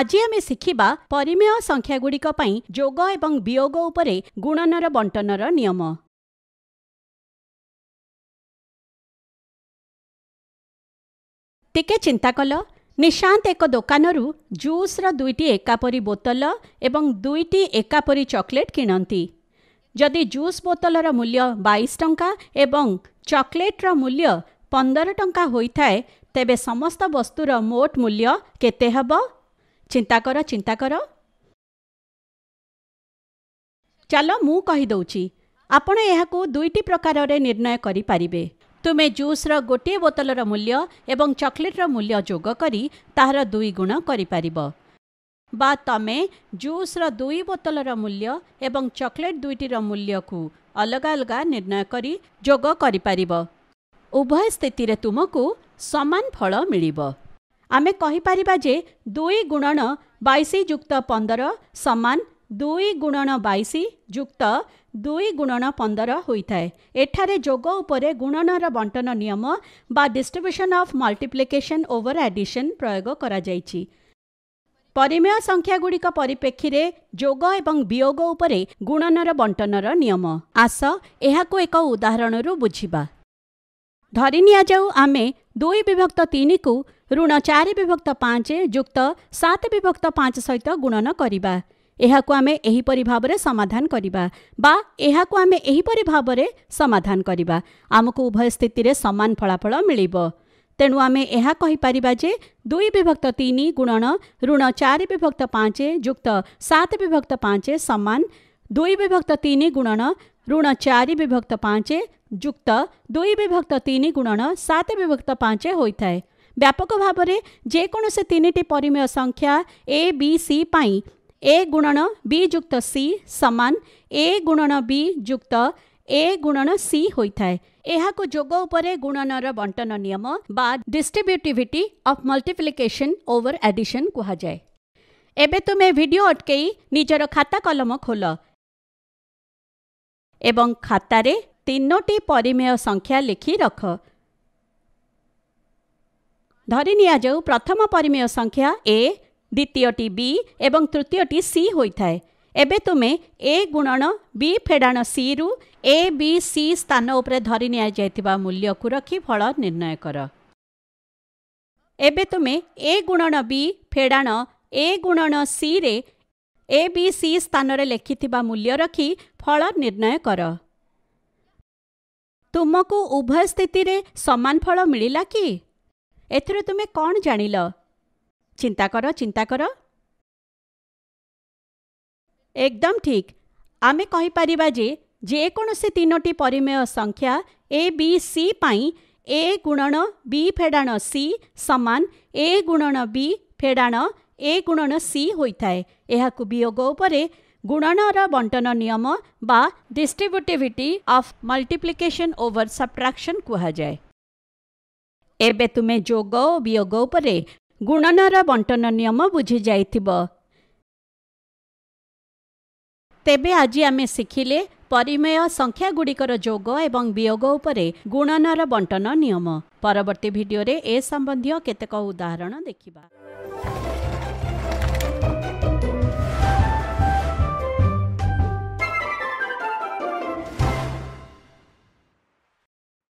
ଆଜି ଆମେ ଶିଖିବା ପରିମେୟ ସଂଖ୍ୟାଗୁଡ଼ିକ ପାଇଁ ଯୋଗ ଏବଂ ବିୟୋଗ ଉପରେ ଗୁଣନର ବଣ୍ଟନର ନିୟମ ଟିକେ ଚିନ୍ତା କଲ ନିଶାନ୍ତ ଏକ ଦୋକାନରୁ ଜୁସ୍ର ଦୁଇଟି ଏକାପରି ବୋତଲ ଏବଂ ଦୁଇଟି ଏକାପରି ଚକୋଲେଟ୍ କିଣନ୍ତି ଯଦି ଜୁସ୍ ବୋତଲର ମୂଲ୍ୟ ବାଇଶ ଟଙ୍କା ଏବଂ ଚକୋଲେଟ୍ର ମୂଲ୍ୟ ପନ୍ଦର ଟଙ୍କା ହୋଇଥାଏ ତେବେ ସମସ୍ତ ବସ୍ତୁର ମୋଟ ମୂଲ୍ୟ କେତେ ହେବ ଚିନ୍ତା କର ଚିନ୍ତା କର ଚାଲ ମୁଁ କହିଦେଉଛି ଆପଣ ଏହାକୁ ଦୁଇଟି ପ୍ରକାରରେ ନିର୍ଣ୍ଣୟ କରିପାରିବେ ତୁମେ ଜୁସ୍ର ଗୋଟିଏ ବୋତଲର ମୂଲ୍ୟ ଏବଂ ଚକୋଲେଟ୍ର ମୂଲ୍ୟ ଯୋଗ କରି ତାହାର ଦୁଇ ଗୁଣ କରିପାରିବ ବା ତମେ ଜୁସ୍ର ଦୁଇ ବୋତଲର ମୂଲ୍ୟ ଏବଂ ଚକୋଲେଟ୍ ଦୁଇଟିର ମୂଲ୍ୟକୁ ଅଲଗା ଅଲଗା ନିର୍ଣ୍ଣୟ କରି ଯୋଗ କରିପାରିବ ଉଭୟ ସ୍ଥିତିରେ ତୁମକୁ ସମାନ ଫଳ ମିଳିବ ଆମେ କହିପାରିବା ଯେ ଦୁଇ ଗୁଣନ ବାଇଶ ଯୁକ୍ତ ପନ୍ଦର ସମାନ ଦୁଇ ଗୁଣନ ବାଇଶ ଯୁକ୍ତ ଦୁଇ ଗୁଣନ ପନ୍ଦର ହୋଇଥାଏ ଏଠାରେ ଯୋଗ ଉପରେ ଗୁଣନର ବଣ୍ଟନ ନିୟମ ବା distribution of multiplication over addition ପ୍ରୟୋଗ କରାଯାଇଛି ପରିମେୟ ସଂଖ୍ୟାଗୁଡ଼ିକ ପରିପ୍ରେକ୍ଷୀରେ ଯୋଗ ଏବଂ ବିୟୋଗ ଉପରେ ଗୁଣନର ବଣ୍ଟନର ନିୟମ ଆସ ଏହାକୁ ଏକ ଉଦାହରଣରୁ ବୁଝିବା ଧରି ନିଆଯାଉ ଆମେ ଦୁଇ ବିଭକ୍ତ ତିନିକୁ ଋଣ ଚାରି ବିଭକ୍ତ ପାଞ୍ଚ ଯୁକ୍ତ ସାତ ବିଭକ୍ତ ପାଞ୍ଚ ସହିତ ଗୁଣନ କରିବା ଏହାକୁ ଆମେ ଏହିପରି ଭାବରେ ସମାଧାନ କରିବା ବା ଏହାକୁ ଆମେ ଏହିପରି ଭାବରେ ସମାଧାନ କରିବା ଆମକୁ ଉଭୟ ସ୍ଥିତିରେ ସମାନ ଫଳାଫଳ ମିଳିବ ତେଣୁ ଆମେ ଏହା କହିପାରିବା ଯେ ଦୁଇ ବିଭକ୍ତ ତିନି ଗୁଣନ ଋଣ ଚାରି ବିଭକ୍ତ ପାଞ୍ଚ ଯୁକ୍ତ ସାତ ବିଭକ୍ତ ପାଞ୍ଚ ସମାନ ଦୁଇ ବିଭକ୍ତ ତିନି ଗୁଣନ ଋଣ ଚାରି ବିଭକ୍ତ ପାଞ୍ଚ ଯୁକ୍ତ ଦୁଇ ବିଭକ୍ତ ତିନି ଗୁଣନ ସାତ ବିଭକ୍ତ ପାଞ୍ଚ ହୋଇଥାଏ ବ୍ୟାପକ ଭାବରେ ଯେକୌଣସି ତିନିଟି ପରିମେୟ ସଂଖ୍ୟା ଏ ବି ସି ପାଇଁ ଏ ଗୁଣନ ବି ଯୁକ୍ତ ସି ସମାନ ଏ ଗୁଣନ ବି ଯୁକ୍ତ ଏ ଗୁଣନ ସି ହୋଇଥାଏ ଏହାକୁ ଯୋଗ ଉପରେ ଗୁଣନର ବଣ୍ଟନ ନିୟମ ବା distributivity of multiplication over addition କୁହାଯାଏ ଏବେ ତୁମେ ଭିଡ଼ିଓ ଅଟକେଇ ନିଜର ଖାତା କଲମ ଖୋଲ ଏବଂ ଖାତାରେ ତିନୋଟି ପରିମେୟ ସଂଖ୍ୟା ଲେଖି ରଖ ধরে নিয়া যাও প্রথম পরিমেয় সংখ্যা এ দ্বিতীয়টি বি এবং তৃতীয়টি সি হয়ে থাকে এবে তুমি এ গুণন বি ফেডাণ সি রু এ বি সি স্থান উপরে ধরি নিয়া যাইতিবা মূল্যকু রাখি ফল নির্ণয় কর এবে তুমি এ গুণন বি ফেডাণ এ গুণন সি রে এ বি সি স্থানরে লেখিথিবা মূল্য রাখি ফল নির্ণয় কর তুমকু উভয় স্থিতিরে সমান ফল মিলিলা কি ଏଥିରୁ ତୁମେ କ'ଣ ଜାଣିଲ ଚିନ୍ତା କର ଚିନ୍ତା କର ଏକଦମ ଠିକ୍ ଆମେ କହିପାରିବା ଯେ ଯେକୌଣସି ତିନୋଟି ପରିମେୟ ସଂଖ୍ୟା ଏ ବି ସି ପାଇଁ ଏ ଗୁଣନ ବି ଫେଡ଼ାଣ ସି ସମାନ ଏ ଗୁଣନ ବି ଫେଡ଼ାଣ ଏ ଗୁଣନ ସି ହୋଇଥାଏ ଏହାକୁ ବିୟୋଗ ଉପରେ ଗୁଣନର ବଣ୍ଟନ ନିୟମ ବା distributivity of multiplication over subtraction କୁହାଯାଏ ଏବେ ତୁମେ ଯୋଗ ଓ ବିୟୋଗ ଉପରେ ଗୁଣନର ବଣ୍ଟନ ନିୟମ ବୁଝିଯାଇଥିବ ତେବେ ଆଜି ଆମେ ଶିଖିଲେ ପରିମେୟ ସଂଖ୍ୟା ଗୁଡ଼ିକର ଯୋଗ ଏବଂ ବିୟୋଗ ଉପରେ ଗୁଣନର ବଣ୍ଟନ ନିୟମ ପରବର୍ତ୍ତୀ ଭିଡ଼ିଓରେ ଏ ସମ୍ବନ୍ଧୀୟ କେତେକ ଉଦାହରଣ ଦେଖିବା